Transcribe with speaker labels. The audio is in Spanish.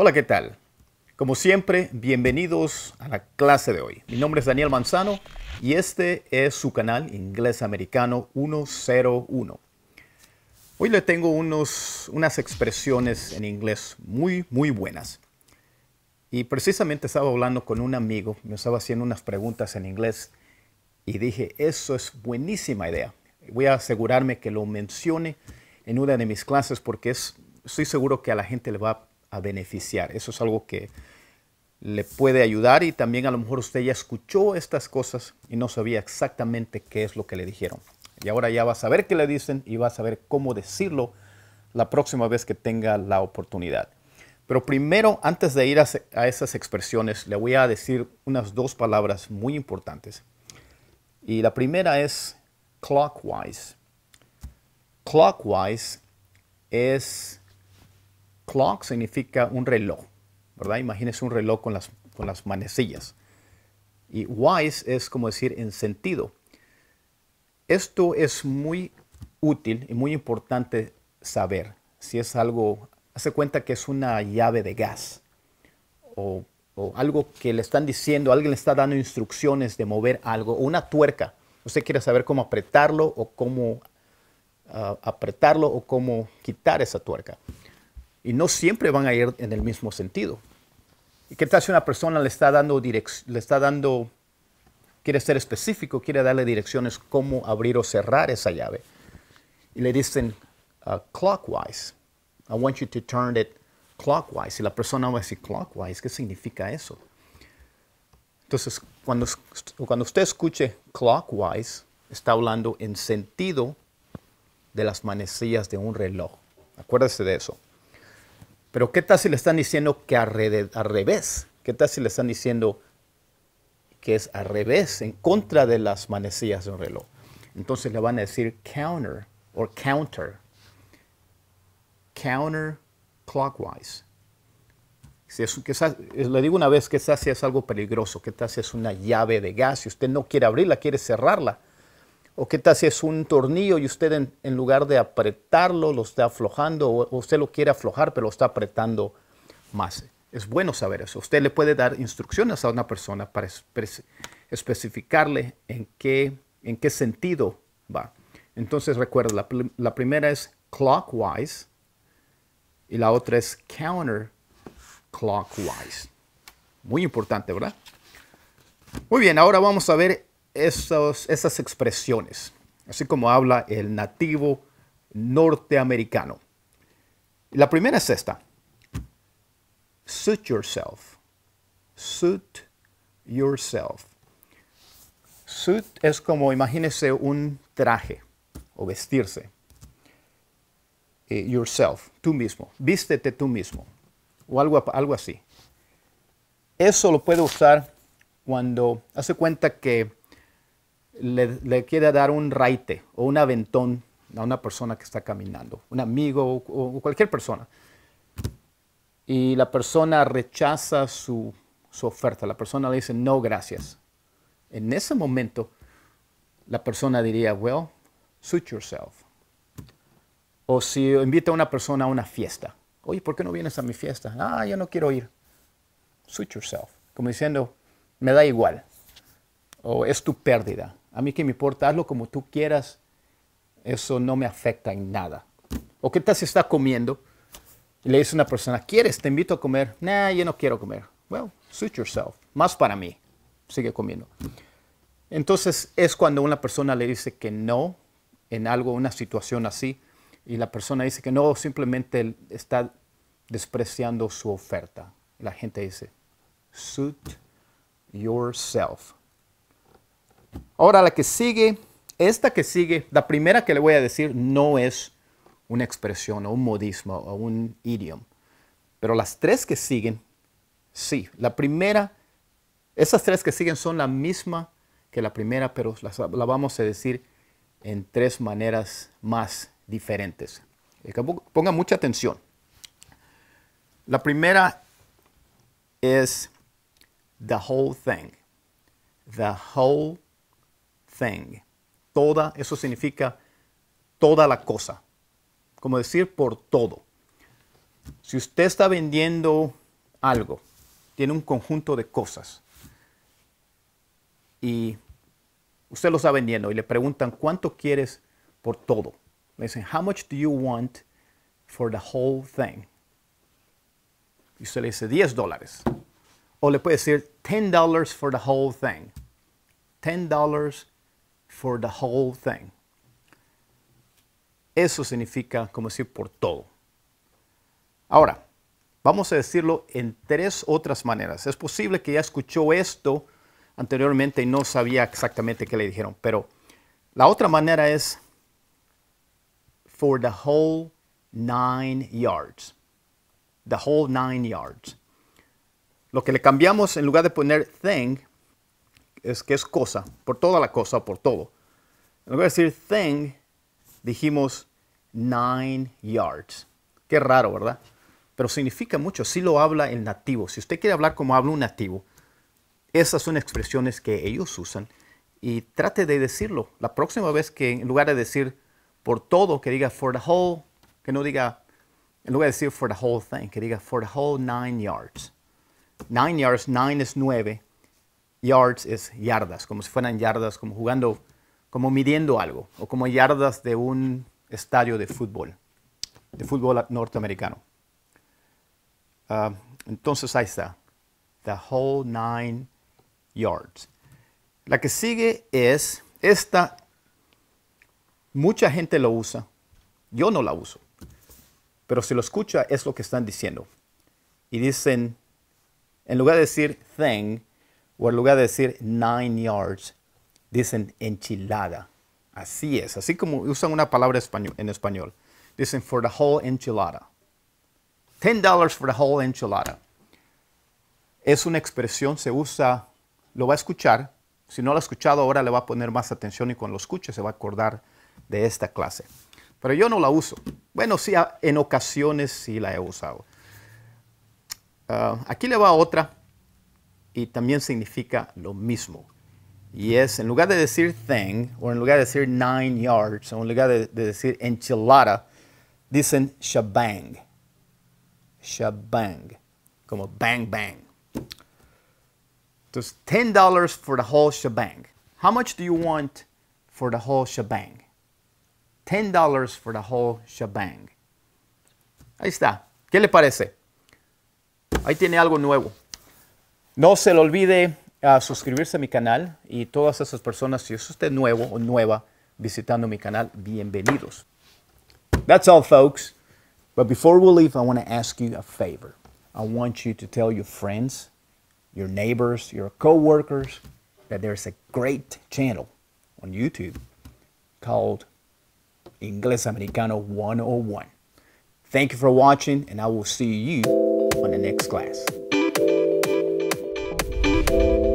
Speaker 1: Hola, ¿qué tal? Como siempre, bienvenidos a la clase de hoy. Mi nombre es Daniel Manzano y este es su canal Inglés Americano 101. Hoy le tengo unos, unas expresiones en inglés muy, muy buenas. Y precisamente estaba hablando con un amigo, me estaba haciendo unas preguntas en inglés y dije, eso es buenísima idea. Voy a asegurarme que lo mencione en una de mis clases porque es, estoy seguro que a la gente le va a a beneficiar. Eso es algo que le puede ayudar y también a lo mejor usted ya escuchó estas cosas y no sabía exactamente qué es lo que le dijeron. Y ahora ya va a saber qué le dicen y va a saber cómo decirlo la próxima vez que tenga la oportunidad. Pero primero, antes de ir a, a esas expresiones, le voy a decir unas dos palabras muy importantes. Y la primera es clockwise. Clockwise es Clock significa un reloj, ¿verdad? Imagínense un reloj con las, manecillas. Y wise es como decir en sentido. Esto es muy útil y muy importante saber si es algo, hace cuenta que es una llave de gas o, algo que le están diciendo, alguien le está dando instrucciones de mover algo, o una tuerca. Usted quiere saber cómo apretarlo o cómo ah, apretarlo o cómo quitar esa tuerca. Y no siempre van a ir en el mismo sentido. ¿Y qué tal si una persona le está dando le está dando, quiere ser específico, quiere darle direcciones cómo abrir o cerrar esa llave? Y le dicen uh, clockwise. I want you to turn it clockwise. Y la persona va a decir clockwise, ¿qué significa eso? Entonces, cuando, cuando usted escuche clockwise, está hablando en sentido de las manecillas de un reloj. Acuérdese de eso. Pero ¿qué tal si le están diciendo que al, revés? ¿Qué tal si le están diciendo que es al revés, en contra de las manecillas de un reloj? Entonces le van a decir counter o counter. Counter clockwise. Eh, le digo una vez que si es algo peligroso, que si es una llave de gas y usted no quiere abrirla, quiere cerrarla. ¿O qué tal si es un tornillo y usted en, lugar de apretarlo lo está aflojando o usted lo quiere aflojar pero lo está apretando más? Es bueno saber eso. Usted le puede dar instrucciones a una persona para especificarle en qué, en qué sentido va. Entonces recuerda, la, la primera es clockwise y la otra es counterclockwise. Muy importante, ¿verdad? Muy bien, ahora vamos a ver esas expresiones, así como habla el nativo norteamericano. La primera es esta. Suit yourself. Suit yourself. Suit es como, imagínese un traje o vestirse. Eh, yourself, tú mismo. Vístete tú mismo. O algo, algo así. Eso lo puede usar cuando hace cuenta que le, quiere dar un raite o un aventón a una persona que está caminando, un amigo o, cualquier persona. Y la persona rechaza su, su, oferta, la persona le dice, no, gracias. En ese momento, la persona diría, well, suit yourself. O si invita a una persona a una fiesta, oye, ¿por qué no vienes a mi fiesta? Ah, yo no quiero ir. Suit yourself. Como diciendo, me da igual. O es tu pérdida. A mí que me importa, hazlo como tú quieras. Eso no me afecta en nada. O qué tal si está comiendo le dice a una persona, ¿quieres? Te invito a comer. Nah, yo no quiero comer. Well, suit yourself. Más para mí. Sigue comiendo. Entonces es cuando una persona le dice que no en algo, una situación así, y la persona dice que no, simplemente está despreciando su oferta. La gente dice, suit yourself. Ahora la que sigue, esta que sigue, la primera que le voy a decir no es una expresión o un modismo o un idioma. Pero las tres que siguen, sí. La primera, esas tres que siguen son la misma que la primera, pero la, vamos a decir en tres maneras más diferentes. Pongan mucha atención. La primera es the whole thing. The whole Toda, eso significa toda la cosa. Como decir por todo. Si usted está vendiendo algo, tiene un conjunto de cosas y usted lo está vendiendo y le preguntan cuánto quieres por todo. Le dicen, how much do you want for the whole thing? Y usted le dice 10 dólares. O le puede decir $10 for the whole thing. $10 for the whole thing. Eso significa como decir por todo. Ahora, vamos a decirlo en tres otras maneras. Es posible que ya escuchó esto anteriormente y no sabía exactamente qué le dijeron, pero la otra manera es for the whole nine yards. The whole nine yards. Lo que le cambiamos en lugar de poner thing, es que es cosa, por toda la cosa, por todo. En lugar de decir thing, dijimos nine yards. Qué raro, ¿verdad? Pero significa mucho, si lo habla el nativo. Si usted quiere hablar como habla un nativo, esas son expresiones que ellos usan y trate de decirlo. La próxima vez que en lugar de decir por todo, que diga for the whole, que no diga, en lugar de decir for the whole thing, que diga for the whole nine yards. Nine yards, nine es nueve, yards es yardas, como si fueran yardas, como jugando, como midiendo algo, o como yardas de un estadio de fútbol, de fútbol norteamericano. Ah, entonces ahí está, the whole nine yards. La que sigue es esta, mucha gente lo usa, yo no la uso, pero si lo escucha es lo que están diciendo. Y dicen, en lugar de decir thing, o en lugar de decir nine yards, dicen enchilada. Así es, así como usan una palabra en español. Dicen for the whole enchilada. Ten dollars for the whole enchilada. Es una expresión, se usa, lo va a escuchar. Si no lo ha escuchado, ahora le va a poner más atención y cuando lo escuche se va a acordar de esta clase. Pero yo no la uso. Bueno, sí, en ocasiones sí la he usado. Ah, aquí le va otra y también significa lo mismo. Y es, en lugar de decir thing, o en lugar de decir nine yards, o en lugar de, decir enchilada, dicen shabang. Shabang. Como bang bang. Entonces, $10 for the whole shabang. How much do you want for the whole shabang? $10 for the whole shabang. Ahí está. ¿Qué le parece? Ahí tiene algo nuevo. No se le olvide uh, suscribirse a mi canal y todas esas personas, si es usted nuevo o nueva visitando mi canal, bienvenidos. That's all, folks. But before we leave, I want to ask you a favor. I want you to tell your friends, your neighbors, your coworkers that there's a great channel on YouTube called Ingles Americano 101. Thank you for watching, and I will see you on the next class you